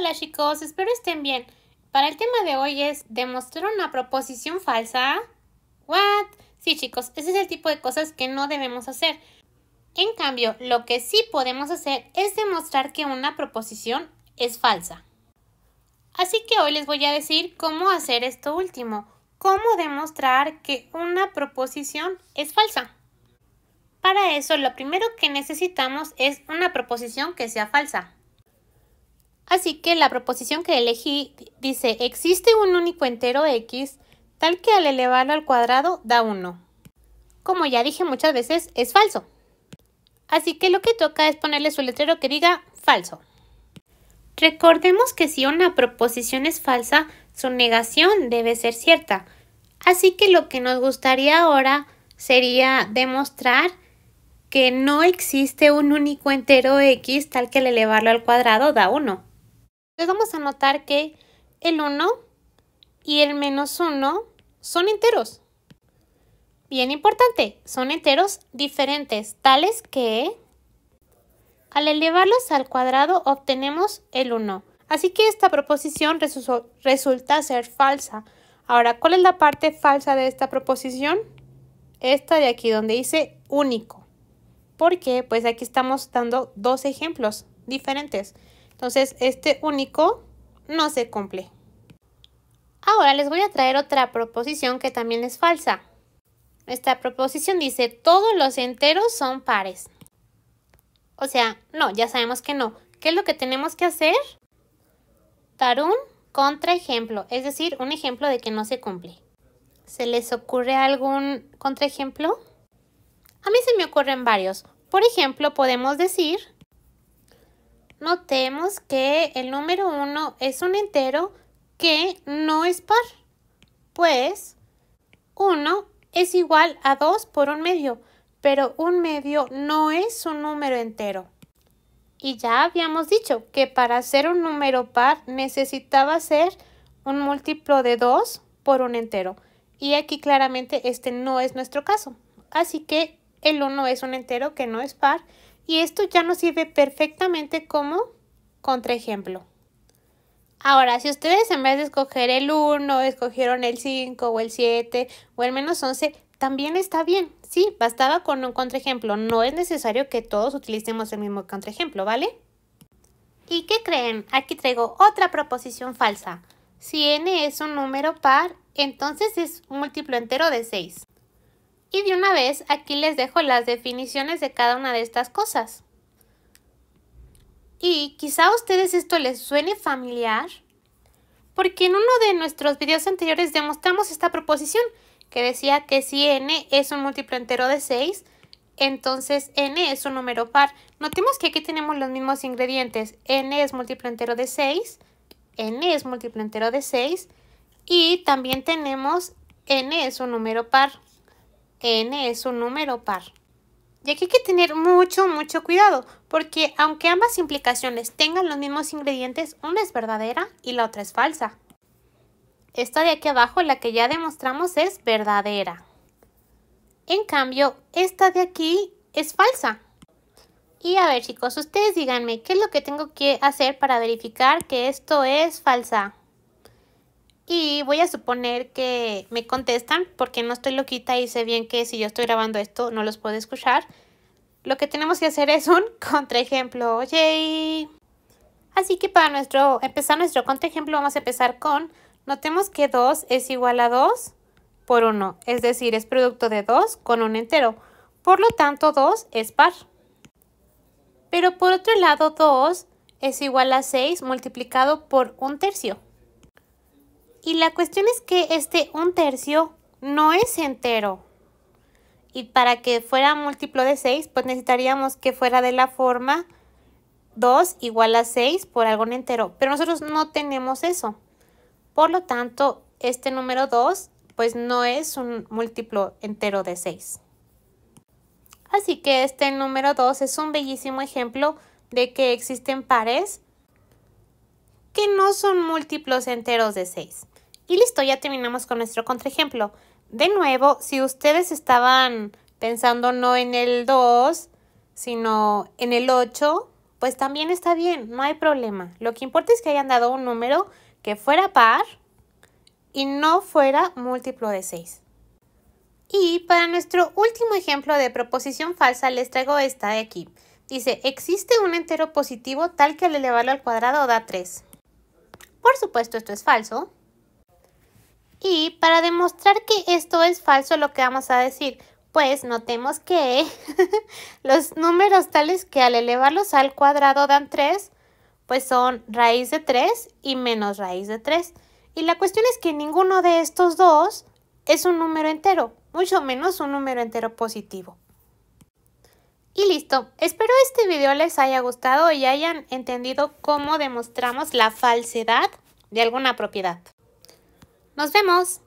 Hola chicos, espero estén bien. Para el tema de hoy es demostrar una proposición falsa. ¿What? Sí chicos, ese es el tipo de cosas que no debemos hacer. En cambio, lo que sí podemos hacer es demostrar que una proposición es falsa. Así que hoy les voy a decir cómo hacer esto último, cómo demostrar que una proposición es falsa. Para eso, lo primero que necesitamos es una proposición que sea falsa. Así que la proposición que elegí dice, existe un único entero x tal que al elevarlo al cuadrado da 1. Como ya dije muchas veces, es falso. Así que lo que toca es ponerle su letrero que diga falso. Recordemos que si una proposición es falsa, su negación debe ser cierta. Así que lo que nos gustaría ahora sería demostrar que no existe un único entero x tal que al elevarlo al cuadrado da 1 entonces vamos a notar que el 1 y el menos 1 son enteros. Bien importante, son enteros diferentes, tales que al elevarlos al cuadrado obtenemos el 1. Así que esta proposición resulta ser falsa. Ahora, ¿cuál es la parte falsa de esta proposición? Esta de aquí donde dice único. ¿Por qué? Pues aquí estamos dando dos ejemplos diferentes. Entonces este único no se cumple. Ahora les voy a traer otra proposición que también es falsa. Esta proposición dice todos los enteros son pares. O sea, no, ya sabemos que no. ¿Qué es lo que tenemos que hacer? Dar un contraejemplo, es decir, un ejemplo de que no se cumple. ¿Se les ocurre algún contraejemplo? A mí se me ocurren varios. Por ejemplo, podemos decir notemos que el número 1 es un entero que no es par, pues 1 es igual a 2 por un medio, pero un medio no es un número entero. Y ya habíamos dicho que para hacer un número par necesitaba ser un múltiplo de 2 por un entero. Y aquí claramente este no es nuestro caso. Así que el 1 es un entero que no es par y esto ya nos sirve perfectamente como contraejemplo. Ahora, si ustedes en vez de escoger el 1, escogieron el 5 o el 7 o el menos 11, también está bien. Sí, bastaba con un contraejemplo. No es necesario que todos utilicemos el mismo contraejemplo, ¿vale? ¿Y qué creen? Aquí traigo otra proposición falsa. Si n es un número par, entonces es un múltiplo entero de 6. Y de una vez aquí les dejo las definiciones de cada una de estas cosas. Y quizá a ustedes esto les suene familiar, porque en uno de nuestros videos anteriores demostramos esta proposición, que decía que si n es un múltiplo entero de 6, entonces n es un número par. Notemos que aquí tenemos los mismos ingredientes. n es múltiplo entero de 6, n es múltiplo entero de 6 y también tenemos n es un número par n es un número par. Y aquí hay que tener mucho, mucho cuidado, porque aunque ambas implicaciones tengan los mismos ingredientes, una es verdadera y la otra es falsa. Esta de aquí abajo, la que ya demostramos, es verdadera. En cambio, esta de aquí es falsa. Y a ver chicos, ustedes díganme, ¿qué es lo que tengo que hacer para verificar que esto es falsa? Y voy a suponer que me contestan porque no estoy loquita y sé bien que si yo estoy grabando esto no los puedo escuchar. Lo que tenemos que hacer es un contraejemplo. oye Así que para nuestro, empezar nuestro contraejemplo vamos a empezar con notemos que 2 es igual a 2 por 1, es decir, es producto de 2 con un entero. Por lo tanto, 2 es par. Pero por otro lado, 2 es igual a 6 multiplicado por un tercio. Y la cuestión es que este un tercio no es entero. Y para que fuera múltiplo de 6, pues necesitaríamos que fuera de la forma 2 igual a 6 por algún entero. Pero nosotros no tenemos eso. Por lo tanto, este número 2 pues no es un múltiplo entero de 6. Así que este número 2 es un bellísimo ejemplo de que existen pares que no son múltiplos enteros de 6. Y listo, ya terminamos con nuestro contraejemplo. De nuevo, si ustedes estaban pensando no en el 2, sino en el 8, pues también está bien, no hay problema. Lo que importa es que hayan dado un número que fuera par y no fuera múltiplo de 6. Y para nuestro último ejemplo de proposición falsa les traigo esta de aquí. Dice, existe un entero positivo tal que al elevarlo al cuadrado da 3. Por supuesto esto es falso, y para demostrar que esto es falso lo que vamos a decir, pues notemos que los números tales que al elevarlos al cuadrado dan 3, pues son raíz de 3 y menos raíz de 3. Y la cuestión es que ninguno de estos dos es un número entero, mucho menos un número entero positivo. Y listo, espero este video les haya gustado y hayan entendido cómo demostramos la falsedad de alguna propiedad. ¡Nos vemos!